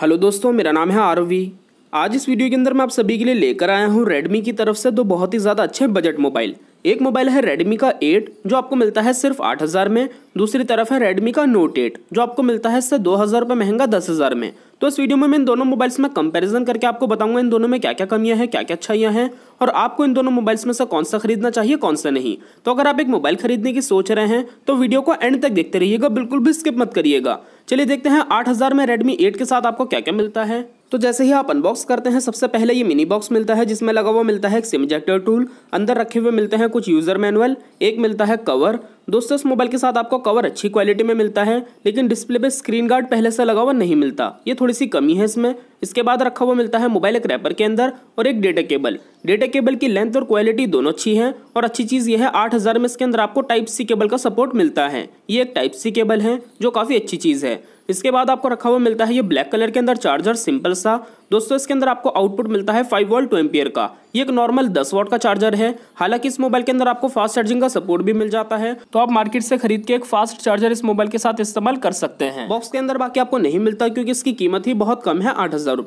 hello दोस्तों मेरा नाम है आरवी आज इस वीडियो के अंदर मैं आप सभी के लिए लेकर आया हूँ रेडमी की तरफ से दो बहुत ही ज़्यादा अच्छे बजट मोबाइल एक मोबाइल है रेडमी का एट जो आपको मिलता है सिर्फ आठ हज़ार में दूसरी तरफ है रेडमी का नोट एट जो आपको मिलता है इससे दो हज़ार रुपये महंगा दस हज़ार में तो इस वीडियो में मैं इन दोनों मोबाइल्स में कंपैरिजन करके आपको बताऊंगा इन दोनों में क्या क्या कमियां हैं क्या क्या अच्छाइयां हैं और आपको इन दोनों मोबाइल्स में से कौन सा खरीदना चाहिए कौन सा नहीं तो अगर आप एक मोबाइल खरीदने की सोच रहे हैं तो वीडियो को एंड तक देखते रहिएगा बिल्कुल भी स्किप मत करिएगा चलिए देखते हैं आठ में रेडमी एट के साथ आपको क्या क्या मिलता है तो जैसे ही आप अनबॉक्स करते हैं सबसे पहले ये मिनी बॉक्स मिलता है जिसमें लगा हुआ मिलता है एक सिम इजेक्टर टूल अंदर रखे हुए मिलते हैं कुछ यूज़र मैनुअल एक मिलता है कवर दोस्तों इस मोबाइल के साथ आपको कवर अच्छी क्वालिटी में मिलता है लेकिन डिस्प्ले पे स्क्रीन गार्ड पहले से लगा हुआ नहीं मिलता ये थोड़ी सी कमी है इसमें इसके बाद रखा हुआ मिलता है मोबाइल एक रैपर के अंदर और एक डेटा केबल डेटा केबल की लेंथ और क्वालिटी दोनों अच्छी है और अच्छी चीज़ यह है आठ हज़ार में इसके अंदर आपको टाइप सी केबल का सपोर्ट मिलता है ये एक टाइप सी केबल है जो काफ़ी अच्छी चीज़ है इसके बाद आपको रखा हुआ मिलता है ये ब्लैक कलर के अंदर चार्जर सिंपल सा दोस्तों इसके अंदर आपको आउटपुट मिलता है फाइव वोल्ट टू एम्पियर का ये एक नॉर्मल 10 वॉट का चार्जर है हालांकि इस मोबाइल के अंदर आपको फास्ट चार्जिंग का सपोर्ट भी मिल जाता है तो आप मार्केट से खरीद के एक फास्ट चार्जर इस मोबाइल के साथ इस्तेमाल कर सकते हैं बॉक्स के अंदर बाकी आपको नहीं मिलता क्योंकि इसकी कीमत ही बहुत कम है आठ हजार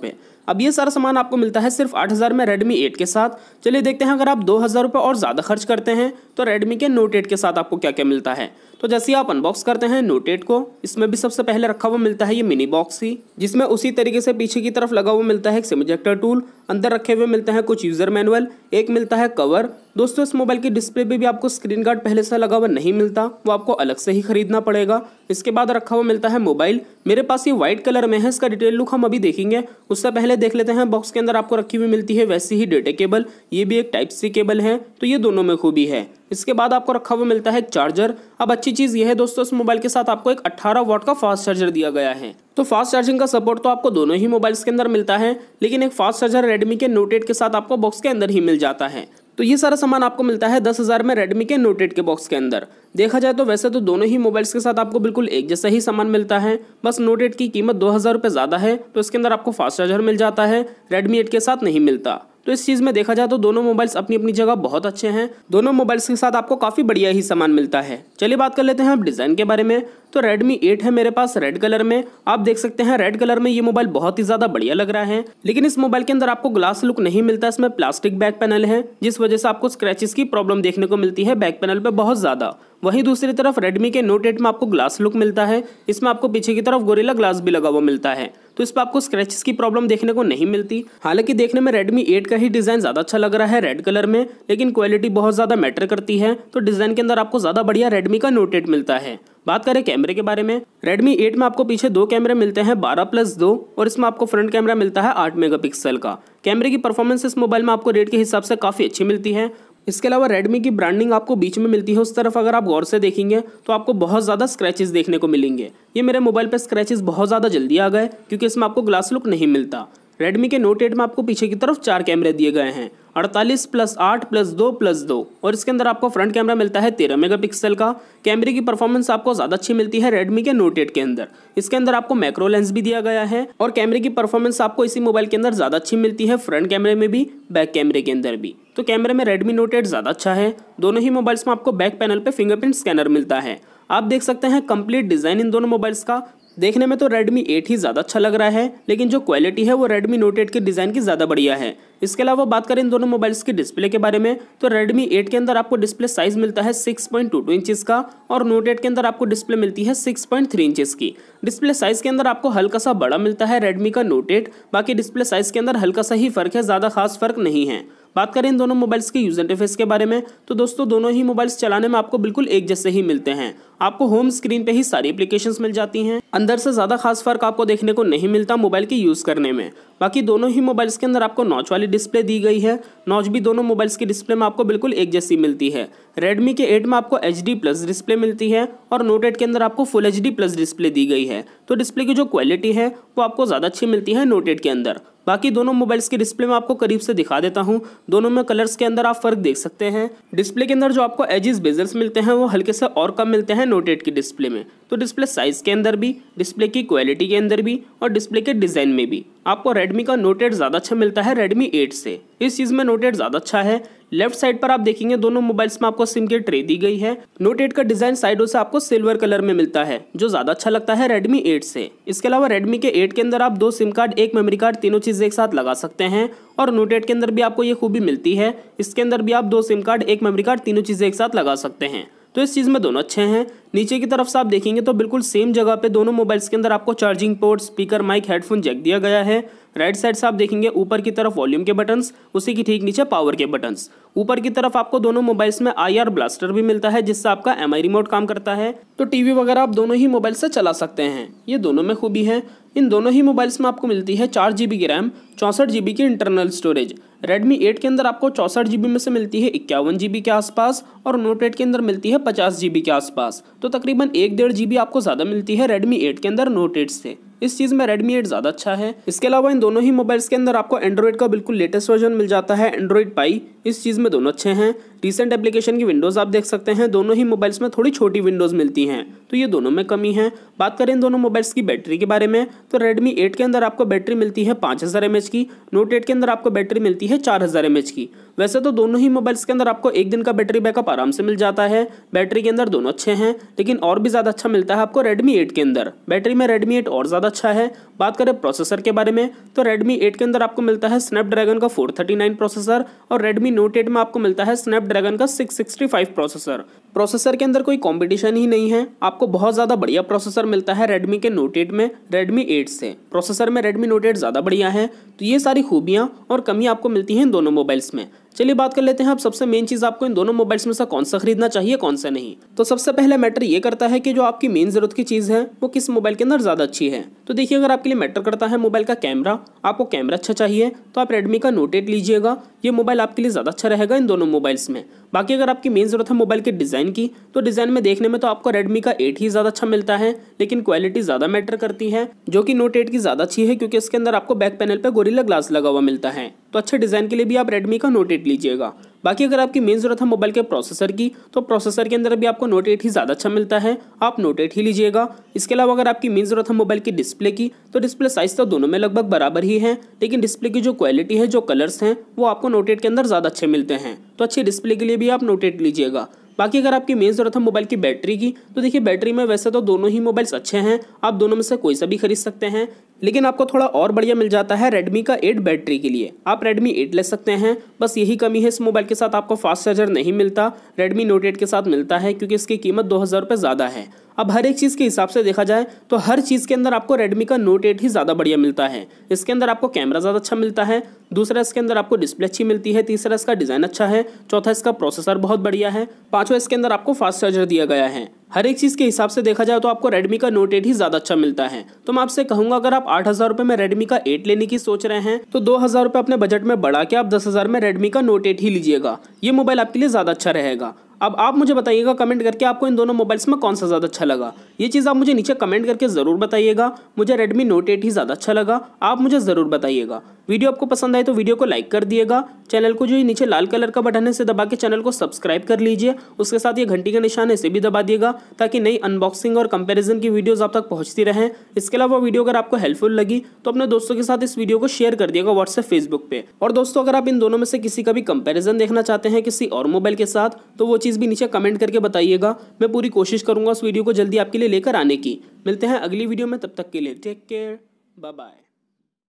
अब ये सारा सामान आपको मिलता है सिर्फ आठ में रेडमी एट के साथ चलिए देखते हैं अगर आप दो हजार और ज़्यादा खर्च करते हैं तो रेडमी के नोट एट के साथ आपको क्या क्या मिलता है तो जैसे आप अनबॉक्स करते हैं नोट एट को इसमें भी सबसे पहले रखा हुआ मिलता है ये मिनी बॉक्स ही जिसमें उसी तरीके से पीछे की तरफ लगा हुआ मिलता है एक सिम टूल अंदर रखे हुए मिलते हैं कुछ यूज़र मैनुअल एक मिलता है कवर दोस्तों इस मोबाइल के डिस्प्ले पे भी आपको स्क्रीन गार्ड पहले से लगा हुआ नहीं मिलता वो आपको अलग से ही खरीदना पड़ेगा इसके बाद रखा हुआ मिलता है मोबाइल मेरे पास ये व्हाइट कलर में है इसका डिटेल लुक हम अभी देखेंगे उससे पहले देख लेते हैं बॉक्स के अंदर आपको रखी हुई मिलती है वैसी ही डेटा केबल ये भी एक टाइप सी केबल है तो ये दोनों में खूबी है इसके बाद आपको रखा हुआ मिलता है चार्जर अब अच्छी चीज़ यह है दोस्तों इस मोबाइल के साथ आपको एक 18 वॉट का फास्ट चार्जर दिया गया है तो फास्ट चार्जिंग का सपोर्ट तो आपको दोनों ही मोबाइल्स के अंदर मिलता है लेकिन एक फास्ट चार्जर रेडमी के नोट एट के साथ आपको बॉक्स के अंदर ही मिल जाता है तो ये सारा सामान आपको मिलता है दस हज़ार में रेडमी के नोट एट के बॉक्स के अंदर देखा जाए तो वैसे तो दोनों ही मोबाइल्स के साथ आपको बिल्कुल एक जैसा ही सामान मिलता है बस नोट एट की कीमत दो हज़ार ज़्यादा है तो इसके अंदर आपको फास्ट चार्जर मिल जाता है रेडमी एट के साथ नहीं मिलता तो इस चीज़ में देखा जाए तो दोनों मोबाइल्स अपनी अपनी जगह बहुत अच्छे हैं दोनों मोबाइल्स के साथ आपको काफ़ी बढ़िया ही सामान मिलता है चलिए बात कर लेते हैं आप डिज़ाइन के बारे में तो रेडमी एट है मेरे पास रेड कलर में आप देख सकते हैं रेड कलर में ये मोबाइल बहुत ही ज़्यादा बढ़िया लग रहा है लेकिन इस मोबाइल के अंदर आपको ग्लास लुक नहीं मिलता इसमें प्लास्टिक बैक पैनल है जिस वजह से आपको स्क्रैचेस की प्रॉब्लम देखने को मिलती है बैक पैनल पर बहुत ज़्यादा वहीं दूसरी तरफ रेडमी के नोट एट में आपको ग्लास लुक मिलता है इसमें आपको पीछे की तरफ गोरिला ग्लास भी लगा हुआ मिलता है तो इस पर आपको स्क्रेचेस की प्रॉब्लम देखने को नहीं मिलती हालांकि देखने में रेडमी एट का ही डिज़ाइन ज़्यादा अच्छा लग रहा है रेड कलर में लेकिन क्वालिटी बहुत ज़्यादा मैटर करती है तो डिज़ाइन के अंदर आपको ज़्यादा बढ़िया रेडमी का नोटेट मिलता है बात करें कैमरे के बारे में Redmi 8 में आपको पीछे दो कैमरे मिलते हैं 12 प्लस दो और इसमें आपको फ्रंट कैमरा मिलता है 8 मेगापिक्सल का कैमरे की परफॉर्मेंस इस मोबाइल में आपको रेट के हिसाब से काफ़ी अच्छी मिलती है इसके अलावा रेडमी की ब्रांडिंग आपको बीच में मिलती है उस तरफ अगर आप गौर से देखेंगे तो आपको बहुत ज़्यादा स्क्रैचेस देखने को मिलेंगे ये मेरे मोबाइल पे स्क्रैचेस बहुत ज़्यादा जल्दी आ गए क्योंकि इसमें आपको ग्लास लुक नहीं मिलता रेडमी के नोट एट में आपको पीछे की तरफ चार कैमरे दिए गए हैं अड़तालीस प्लस आठ प्लस दो प्लस दो और इसके अंदर आपको फ्रंट कैमरा मिलता है तेरह मेगापिक्सल का कैमरे की परफॉर्मेंस आपको ज़्यादा अच्छी मिलती है रेडमी के नोट एट के अंदर इसके अंदर आपको मैक्रो लेंस भी दिया गया है और कैमरे की परफॉर्मेंस आपको इसी मोबाइल के अंदर ज़्यादा अच्छी मिलती है फ्रंट कैमरे में भी बैक कैमरे के अंदर भी तो कैमरे में रेडमी नोट एट ज़्यादा अच्छा है दोनों ही मोबाइल्स में आपको बैक पैनल पर फिंगरप्रिंट स्कैनर मिलता है आप देख सकते हैं कंप्लीट डिज़ाइन इन दोनों मोबाइल्स का देखने में तो Redmi 8 ही ज़्यादा अच्छा लग रहा है लेकिन जो क्वालिटी है वो Redmi Note 8 के डिज़ाइन की ज़्यादा बढ़िया है इसके अलावा बात करें इन दोनों मोबाइल्स की डिस्प्ले के बारे में तो Redmi 8 के अंदर आपको डिस्प्ले साइज मिलता है 6.22 इंचेस का और Note 8 के अंदर आपको डिस्प्ले मिलती है 6.3 इंचेस की डिस्प्ले साइज के अंदर आपको हल्का सा बड़ा मिलता है रेडमी का नोट एट बाकी डिस्प्ले साइज के अंदर हल्का सा ही फर्क है ज़्यादा खास फर्क नहीं है बात करें इन दोनों मोबाइल्स के यूज इंटरफेस के बारे में तो दोस्तों दोनों ही मोबाइल्स चलाने में आपको बिल्कुल एक जैसे ही मिलते हैं आपको होम स्क्रीन पे ही सारी एप्लीकेशंस मिल जाती हैं अंदर से ज़्यादा खास फर्क आपको देखने को नहीं मिलता मोबाइल के यूज़ करने में बाकी दोनों ही मोबाइल्स के अंदर आपको नॉच वाली डिस्प्ले दी गई है नॉच भी दोनों मोबाइल्स की डिस्प्ले में आपको बिल्कुल एक जैसी मिलती है रेडमी के एट में आपको एच प्लस डिस्प्ले मिलती है और नोट एट के अंदर आपको फुल एच प्लस डिस्प्ले दी गई है तो डिस्प्ले की जो क्वालिटी है वो आपको ज़्यादा अच्छी मिलती है नोट एट के अंदर बाकी दोनों मोबाइल्स की डिस्प्ले में आपको करीब से दिखा देता हूँ दोनों में कलर्स के अंदर आप फर्क देख सकते हैं डिस्प्ले के अंदर जो आपको एजिस बेजल्स मिलते हैं वो हल्के से और कम मिलते हैं नोटेट की डिस्प्ले में तो डिस्प्ले साइज़ के अंदर भी डिस्प्ले की क्वालिटी के अंदर भी और डिस्प्ले के डिज़ाइन में भी आपको रेडमी का नोट एट ज़्यादा अच्छा मिलता है रेडमी एट से इस चीज़ में नोट एट ज़्यादा अच्छा है लेफ्ट साइड पर आप देखेंगे दोनों मोबाइल्स में आपको सिम की ट्रे दी गई है नोट एट का डिज़ाइन साइडों से आपको सिल्वर कलर में मिलता है जो ज़्यादा अच्छा लगता है रेडमी एट से इसके अलावा रेडमी के एट के अंदर आप दो सिम कार्ड एक मेमोरी कार्ड तीनों चीज़ें एक साथ लगा सकते हैं और नोट एट के अंदर भी आपको ये खूबी मिलती है इसके अंदर भी आप दो सिम कार्ड एक मेमोरी कार्ड तीनों चीज़ें एक साथ लगा सकते हैं तो इस चीज़ में दोनों अच्छे हैं नीचे की तरफ से आप देखेंगे तो बिल्कुल सेम जगह पे दोनों मोबाइल्स के अंदर आपको charging port speaker mic headphone jack दिया गया है राइट साइड से आप देखेंगे ऊपर की तरफ वॉल्यूम के बटन्स उसी की ठीक नीचे पावर के बटन्स ऊपर की तरफ आपको दोनों मोबाइल्स में आई ब्लास्टर भी मिलता है जिससे आपका एम रिमोट काम करता है तो टीवी वगैरह आप दोनों ही मोबाइल से चला सकते हैं ये दोनों में खूबी है इन दोनों ही मोबाइल्स में आपको मिलती है चार जी की रैम चौंसठ की इंटरनल स्टोरेज रेडमी एट के अंदर आपको चौसठ जी में से मिलती है इक्यावन जी के आसपास और नोट एट के अंदर मिलती है पचास जी के आसपास तो तकरीबन एक डेढ़ जी आपको ज़्यादा मिलती है रेडमी एट के अंदर नोट एट से इस चीज़ में रेडमी 8 ज़्यादा अच्छा है इसके अलावा इन दोनों ही मोबाइल्स के अंदर आपको एंड्रॉइड का बिल्कुल लेटेस्ट वर्जन मिल जाता है एंड्रॉइड पाई इस चीज़ में दोनों अच्छे हैं रिसेंट एप्लीकेशन की विंडोज़ आप देख सकते हैं दोनों ही मोबाइल्स में थोड़ी छोटी विंडोज़ मिलती हैं तो ये दोनों में कमी है बात करें दोनों मोबाइल्स की बैटरी के बारे में तो रेडमी एट के अंदर आपको बैटरी मिलती है पाँच हज़ार एम एच की नोट एट के अंदर आपको बैटरी मिलती है चार हज़ार एम एच की वैसे तो दोनों ही मोबाइल्स के अंदर आपको एक दिन का बैटरी बैकअप आराम से मिल जाता है बैटरी के अंदर दोनों अच्छे हैं लेकिन और भी ज़्यादा अच्छा मिलता है आपको रेडमी एट के अंदर बैटरी में रेडमी एट और ज़्यादा अच्छा है बात करें प्रोसेसर के बारे में तो रेडमी एट के अंदर आपको मिलता है स्नैपड्रैगन का फोर प्रोसेसर और रेडमी नोट एट में आपको मिलता है स्नैप स्नैपड्रैगन का 665 प्रोसेसर प्रोसेसर के अंदर कोई कंपटीशन ही नहीं है आपको बहुत ज़्यादा बढ़िया प्रोसेसर मिलता है रेडमी के नोट एट में रेडमी एट से प्रोसेसर में रेडमी नोट एट ज़्यादा बढ़िया है तो ये सारी खूबियाँ और कमी आपको मिलती हैं दोनों मोबाइल्स में चलिए बात कर लेते हैं अब सबसे मेन चीज़ आपको इन दोनों मोबाइल्स में से कौन सा खरीदना चाहिए कौन सा नहीं तो सबसे पहले मैटर ये करता है कि जो आपकी मेन ज़रूरत की चीज़ है वो किस मोबाइल के अंदर ज़्यादा अच्छी है तो देखिए अगर आपके लिए मैटर करता है मोबाइल का कैमरा आपको कैमरा अच्छा चाहिए तो आप रेडमी का नोट एट लीजिएगा ये मोबाइल आपके लिए ज़्यादा अच्छा रहेगा इन दोनों मोबाइल्स में बाकी अगर आपकी मेन ज़रूरत है मोबाइल के डिज़ाइन की तो डिज़ाइन में देखने में तो आपको रेडमी का एट ही ज़्यादा अच्छा मिलता है लेकिन क्वालिटी ज़्यादा मैटर करती है जो कि नोट एट की ज़्यादा अच्छी है क्योंकि इसके अंदर आपको बैक पैनल पर गोरिल्ला ग्लास लगा हुआ मिलता है तो अच्छे डिज़ाइन के लिए भी आप रेडमी का नोट एट लीजिएगा बाकी अगर आपकी मेन ज़रूरत है मोबाइल के प्रोसेसर की तो प्रोसेसर के अंदर भी आपको नोट एट ही ज़्यादा अच्छा मिलता है आप नोट एट ही लीजिएगा इसके अलावा अगर आपकी मेन ज़रूरत है मोबाइल की डिस्प्ले की तो डिस्प्ले साइज़ तो दोनों में लगभग बराबर ही है लेकिन डिस्प्ले की जो क्वालिटी है जो कलर्स हैं वो आपको नोट एट के अंदर ज़्यादा अच्छे मिलते हैं तो अच्छी डिस्प्ले के लिए भी आप नोट एट लीजिएगा बाकी अगर आपकी मेन ज़रूरत है मोबाइल की बैटरी की तो देखिए बैटरी में वैसे तो दोनों ही मोबाइल्स अच्छे हैं आप दोनों में से कोई सा भी खरीद सकते हैं लेकिन आपको थोड़ा और बढ़िया मिल जाता है रेडमी का एट बैटरी के लिए आप रेडमी एट ले सकते हैं बस यही कमी है इस मोबाइल के साथ आपको फास्ट चार्जर नहीं मिलता रेडमी नोट एट के साथ मिलता है क्योंकि इसकी कीमत दो हज़ार ज़्यादा है अब हर एक चीज़ के हिसाब से देखा जाए तो हर चीज़ के अंदर आपको रेडमी का नोट एट ही ज़्यादा बढ़िया मिलता है इसके अंदर आपको कैमरा ज़्यादा अच्छा मिलता है दूसरा इसके अंदर आपको डिस्प्ले अच्छी मिलती है तीसरा इसका डिज़ाइन अच्छा है चौथा इसका प्रोसेसर बहुत बढ़िया है पाँचवा इसके अंदर आपको फास्ट चार्जर दिया गया है हर एक चीज़ के हिसाब से देखा जाए तो आपको रेडमी का नोट एट ही ज़्यादा अच्छा मिलता है तो मैं आपसे कहूँगा अगर आप आठ हज़ार रुपये में रेडमी का एट लेने की सोच रहे हैं तो दो हज़ार रुपये अपने बजट में बढ़ा के आप दस हज़ार में रेडमी का नोट एट ही लीजिएगा ये मोबाइल आपके लिए ज़्यादा अच्छा रहेगा अब आप मुझे बताइएगा कमेंट करके आपको इन दोनों मोबाइल्स में कौन सा ज़्यादा अच्छा लगा ये चीज़ आप मुझे नीचे कमेंट करके ज़रूर बताइएगा मुझे रेडमी नोट एट ही ज़्यादा अच्छा लगा आप मुझे ज़रूर बताइएगा वीडियो आपको पसंद आए तो वीडियो को लाइक कर दिएगा चैनल को जो ये नीचे लाल कलर का बटन है इसे दबा के चैनल को सब्सक्राइब कर लीजिए उसके साथ ये घंटी का निशान है इसे भी दबा दिएगा ताकि नई अनबॉक्सिंग और कंपेरिजन की वीडियोज़ आप तक पहुँचती रहें इसके अलावा वीडियो अगर आपको हेल्पफुल लगी तो अपने दोस्तों के साथ इस वीडियो को शेयर कर दिएगा व्हाट्सएप फेसबुक पर और दोस्तों अगर आप इन दोनों में से किसी का भी कंपेरिजन देखना चाहते हैं किसी और मोबाइल के साथ तो वो चीज़ चीज़ भी नीचे कमेंट करके बताइएगा मैं पूरी कोशिश करूँगा उस वीडियो को जल्दी आपके लिए लेकर आने की मिलते हैं अगली वीडियो में तब तक के लिए टेक केयर बाय बाय